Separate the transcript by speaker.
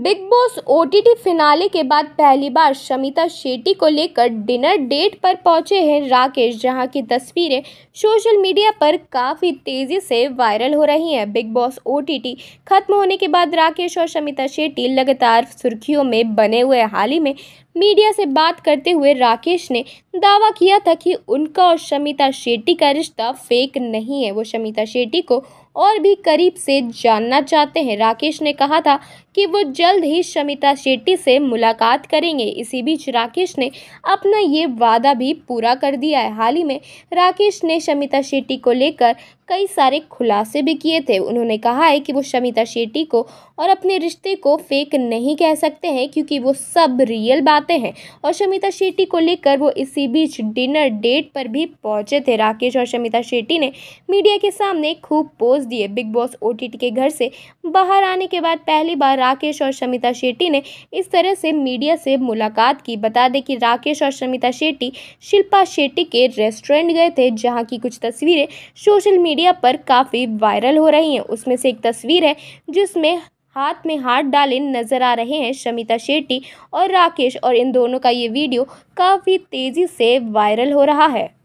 Speaker 1: big boss OTT finale के बाद पहली बार शमिता शेट्टी को लेकर डिनर डेट पर पहुंचे हैं राकेश जहां की तस्वीरें सोशल मीडिया पर काफ़ी तेज़ी से वायरल हो रही हैं बिग बॉस ओटीटी खत्म होने के बाद राकेश और शमिता शेट्टी लगातार सुर्खियों में बने हुए हाल ही में मीडिया से बात करते हुए राकेश ने दावा किया था कि उनका और शमिता शेट्टी का रिश्ता फेक नहीं है वो शमिता शेट्टी को और भी करीब से जानना चाहते हैं राकेश ने कहा था कि वो जल्द ही शमिता शेट्टी से मुलाकात करेंगे इसी बीच राकेश ने अपना ये वादा भी पूरा कर दिया है हाल ही में राकेश ने शमिता शेट्टी को लेकर कई सारे खुलासे भी किए थे उन्होंने कहा है कि वो शमिता शेट्टी को और अपने रिश्ते को फेक नहीं कह सकते हैं क्योंकि वो सब रियल बातें हैं और शमिता शेट्टी को लेकर वो इसी बीच डिनर डेट पर भी पहुँचे थे राकेश और शमिता शेट्टी ने मीडिया के सामने खूब पोज पॉज दिए बिग बॉस ओ के घर से बाहर आने के बाद पहली बार राकेश और शमिता शेट्टी ने इस तरह से मीडिया से मुलाकात की बता दें कि राकेश और शमिता शेट्टी शिल्पा शेट्टी के रेस्टोरेंट गए थे जहाँ की कुछ तस्वीरें सोशल मीडिया पर काफ़ी वायरल हो रही हैं उसमें से एक तस्वीर है जिसमें हाथ में हाथ डाले नजर आ रहे हैं शमिता शेट्टी और राकेश और इन दोनों का ये वीडियो काफ़ी तेज़ी से वायरल हो रहा है